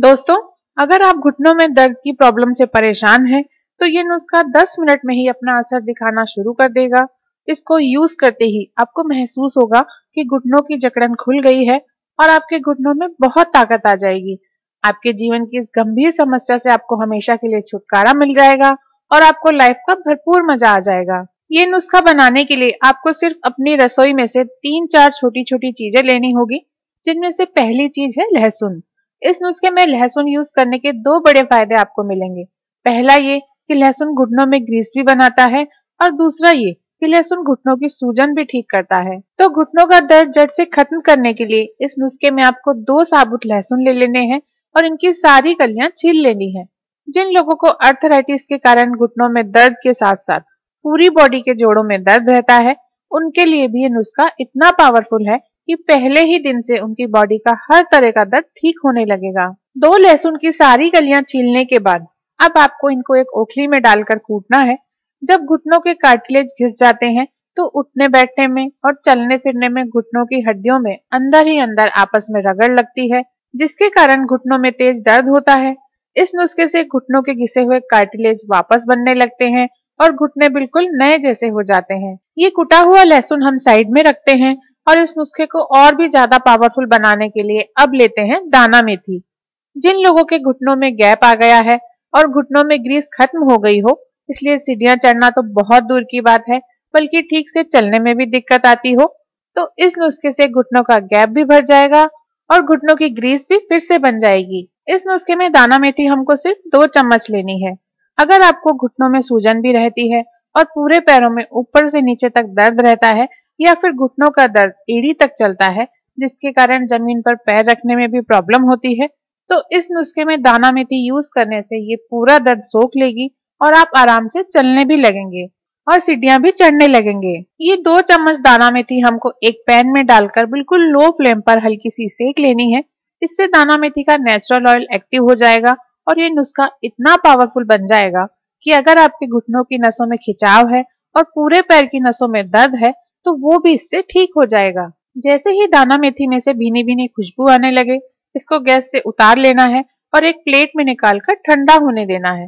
दोस्तों अगर आप घुटनों में दर्द की प्रॉब्लम से परेशान हैं तो ये नुस्खा 10 मिनट में ही अपना असर दिखाना शुरू कर देगा इसको यूज करते ही आपको महसूस होगा कि घुटनों की जकड़न खुल गई है और आपके घुटनों में बहुत ताकत आ जाएगी आपके जीवन की इस गंभीर समस्या से आपको हमेशा के लिए छुटकारा मिल जाएगा और आपको लाइफ का भरपूर मजा आ जाएगा ये नुस्खा बनाने के लिए आपको सिर्फ अपनी रसोई में से तीन चार छोटी छोटी चीजें लेनी होगी जिनमें से पहली चीज है लहसुन इस नुस्खे में लहसुन यूज करने के दो बड़े फायदे आपको मिलेंगे पहला ये कि लहसुन घुटनों में ग्रीस भी बनाता है और दूसरा ये कि लहसुन घुटनों की सूजन भी ठीक करता है तो घुटनों का दर्द जड़ से खत्म करने के लिए इस नुस्खे में आपको दो साबुत लहसुन ले लेने हैं और इनकी सारी कलियां छील लेनी है जिन लोगों को अर्थराइटिस के कारण घुटनों में दर्द के साथ साथ पूरी बॉडी के जोड़ों में दर्द रहता है उनके लिए भी ये नुस्खा इतना पावरफुल है कि पहले ही दिन से उनकी बॉडी का हर तरह का दर्द ठीक होने लगेगा दो लहसुन की सारी गलियां छीलने के बाद अब आपको इनको एक ओखली में डालकर कूटना है जब घुटनों के कार्टिलेज घिस जाते हैं तो उठने बैठने में और चलने फिरने में घुटनों की हड्डियों में अंदर ही अंदर आपस में रगड़ लगती है जिसके कारण घुटनों में तेज दर्द होता है इस नुस्खे से घुटनों के घिसे हुए कार्टिलेज वापस बनने लगते हैं और घुटने बिल्कुल नए जैसे हो जाते हैं ये कुटा हुआ लहसुन हम साइड में रखते हैं और इस नुस्खे को और भी ज्यादा पावरफुल बनाने के लिए अब लेते हैं दाना मेथी जिन लोगों के घुटनों में गैप आ गया है और घुटनों में ग्रीस खत्म हो गई हो इसलिए सीढ़ियां चढ़ना तो बहुत दूर की बात है बल्कि ठीक से चलने में भी दिक्कत आती हो तो इस नुस्खे से घुटनों का गैप भी भर जाएगा और घुटनों की ग्रीस भी फिर से बन जाएगी इस नुस्खे में दाना मेथी हमको सिर्फ दो चम्मच लेनी है अगर आपको घुटनों में सूजन भी रहती है और पूरे पैरों में ऊपर से नीचे तक दर्द रहता है या फिर घुटनों का दर्द एड़ी तक चलता है जिसके कारण जमीन पर पैर रखने में भी प्रॉब्लम होती है तो इस नुस्खे में दाना मेथी यूज करने से ये पूरा दर्द सोख लेगी और आप आराम से चलने भी लगेंगे और सीढ़ियां भी चढ़ने लगेंगे ये दो चम्मच दाना मेथी हमको एक पैन में डालकर बिल्कुल लो फ्लेम पर हल्की सी सेक लेनी है इससे दाना मेथी का नेचुरल ऑयल एक्टिव हो जाएगा और ये नुस्खा इतना पावरफुल बन जाएगा कि अगर आपके घुटनों की नसों में खिंचाव है और पूरे पैर की नसों में दर्द है तो वो भी इससे ठीक हो जाएगा जैसे ही दाना मेथी में से भीनी भीनी खुशबू आने लगे इसको गैस से उतार लेना है और एक प्लेट में निकालकर ठंडा होने देना है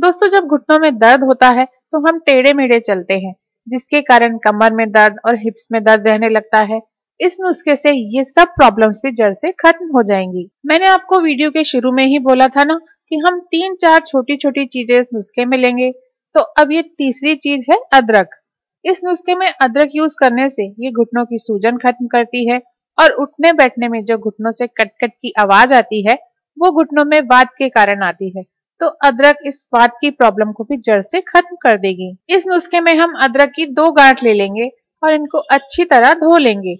दोस्तों जब घुटनों में दर्द होता है तो हम टेढ़े मेढ़े चलते हैं जिसके कारण कमर में दर्द और हिप्स में दर्द रहने लगता है इस नुस्खे से ये सब प्रॉब्लम्स भी जड़ से खत्म हो जाएंगी मैंने आपको वीडियो के शुरू में ही बोला था ना कि हम तीन चार छोटी छोटी चीजें इस नुस्खे में लेंगे तो अब ये तीसरी चीज है अदरक इस नुस्खे में अदरक यूज करने से ये घुटनों की सूजन खत्म करती है और उठने बैठने में जो घुटनों से कटकट की आवाज आती है वो घुटनों में वाद के कारण आती है तो अदरक इस वाद की प्रॉब्लम को भी जड़ से खत्म कर देगी इस नुस्खे में हम अदरक की दो गांठ ले लेंगे और इनको अच्छी तरह धो लेंगे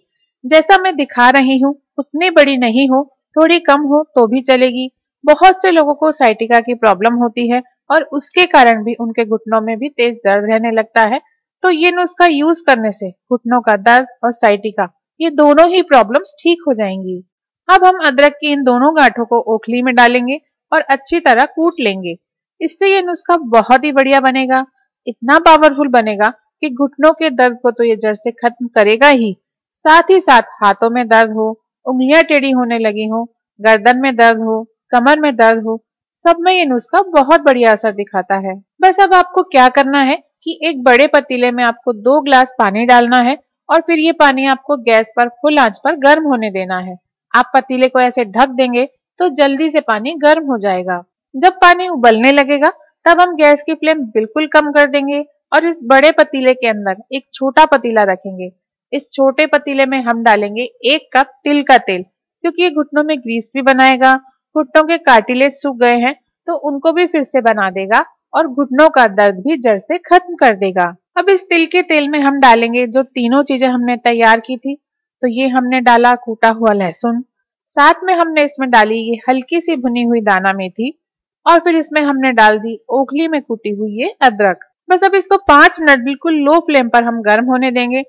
जैसा मैं दिखा रही हूँ उतनी बड़ी नहीं हो थोड़ी कम हो तो भी चलेगी बहुत से लोगों को साइटिका की प्रॉब्लम होती है और उसके कारण भी उनके घुटनों में भी तेज दर्द रहने लगता है तो ये नुस्खा यूज करने से घुटनों का दर्द और साइटिका ये दोनों ही प्रॉब्लम्स ठीक हो जाएंगी अब हम अदरक की इन दोनों गांठों को ओखली में डालेंगे और अच्छी तरह कूट लेंगे इससे ये नुस्खा बहुत ही बढ़िया बनेगा इतना पावरफुल बनेगा कि घुटनों के दर्द को तो ये जड़ से खत्म करेगा ही साथ ही साथ हाथों में दर्द हो उंगलियां टेढ़ी होने लगी हो गर्दन में दर्द हो कमर में दर्द हो सब में ये नुस्खा बहुत बढ़िया असर दिखाता है बस अब आपको क्या करना है कि एक बड़े पतीले में आपको दो ग्लास पानी डालना है और फिर ये पानी आपको गैस पर फुल आंच पर गर्म होने देना है आप पतीले को ऐसे ढक देंगे तो जल्दी से पानी गर्म हो जाएगा जब पानी उबलने लगेगा तब हम गैस की फ्लेम बिल्कुल कम कर देंगे और इस बड़े पतीले के अंदर एक छोटा पतीला रखेंगे इस छोटे पतीले में हम डालेंगे एक कप तिल का तेल क्योंकि ये घुटनों में ग्रीस भी बनाएगा घुटनों के कार्टिलेज सूख गए हैं तो उनको भी फिर से बना देगा और घुटनों का दर्द भी जड़ से खत्म कर देगा अब इस तिल के तेल में हम डालेंगे जो तीनों चीजें हमने तैयार की थी तो ये हमने डाला कूटा हुआ लहसुन साथ में हमने इसमें डाली ये हल्की सी भुनी हुई दाना मेथी और फिर इसमें हमने डाल दी ओखली में कूटी हुई ये अदरक बस अब इसको पांच मिनट बिल्कुल लो फ्लेम पर हम गर्म होने देंगे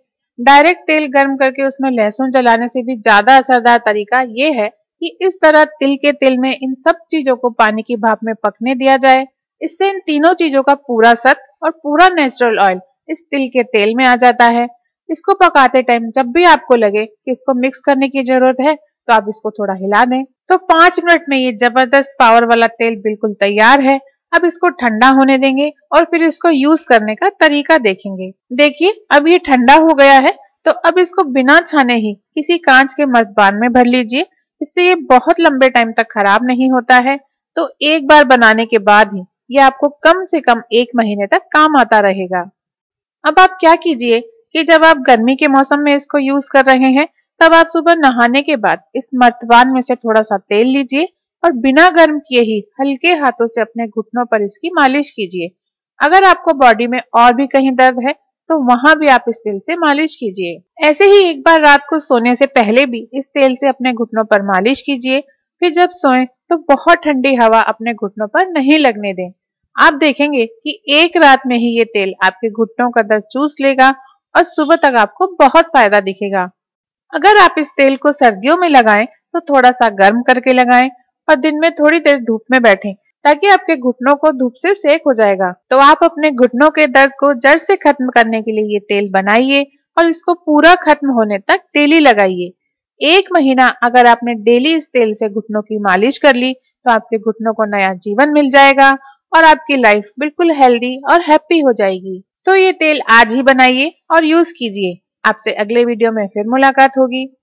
डायरेक्ट तेल गर्म करके उसमें लहसुन जलाने से भी ज्यादा असरदार तरीका ये है कि इस तरह तिल के तेल में इन सब चीजों को पानी की भाप में पकने दिया जाए इससे इन तीनों चीजों का पूरा सत और पूरा नेचुरल ऑयल इस तिल के तेल में आ जाता है इसको पकाते टाइम जब भी आपको लगे कि इसको मिक्स करने की जरूरत है तो आप इसको थोड़ा हिला दें तो पांच मिनट में ये जबरदस्त पावर वाला तेल बिल्कुल तैयार है अब इसको ठंडा होने देंगे और फिर इसको यूज करने का तरीका देखेंगे देखिए अब ये ठंडा हो गया है तो अब इसको बिना छाने ही किसी कांच के मर्दबान में भर लीजिए इससे ये बहुत लंबे टाइम तक खराब नहीं होता है तो एक बार बनाने के बाद ही यह आपको कम से कम एक महीने तक काम आता रहेगा अब आप क्या कीजिए कि जब आप गर्मी के मौसम में इसको यूज कर रहे हैं तब आप सुबह नहाने के बाद इस मर्तबान में से थोड़ा सा तेल लीजिए और बिना गर्म किए ही हल्के हाथों से अपने घुटनों पर इसकी मालिश कीजिए अगर आपको बॉडी में और भी कहीं दर्द है तो वहां भी आप इस तेल से मालिश कीजिए ऐसे ही एक बार रात को सोने से पहले भी इस तेल से अपने घुटनों पर मालिश कीजिए फिर जब सोएं तो बहुत ठंडी हवा अपने घुटनों पर नहीं लगने दें आप देखेंगे कि एक रात में ही ये तेल आपके घुटनों का दर्द चूस लेगा और सुबह तक आपको बहुत फायदा दिखेगा अगर आप इस तेल को सर्दियों में लगाएं तो थोड़ा सा गर्म करके लगाएं और दिन में थोड़ी देर धूप में बैठें ताकि आपके घुटनों को धूप से सेक हो जाएगा तो आप अपने घुटनों के दर्द को जड़ से खत्म करने के लिए ये तेल बनाइए और इसको पूरा खत्म होने तक डेली लगाइए एक महीना अगर आपने डेली इस तेल से घुटनों की मालिश कर ली तो आपके घुटनों को नया जीवन मिल जाएगा और आपकी लाइफ बिल्कुल हेल्दी और हैप्पी हो जाएगी तो ये तेल आज ही बनाइए और यूज कीजिए आपसे अगले वीडियो में फिर मुलाकात होगी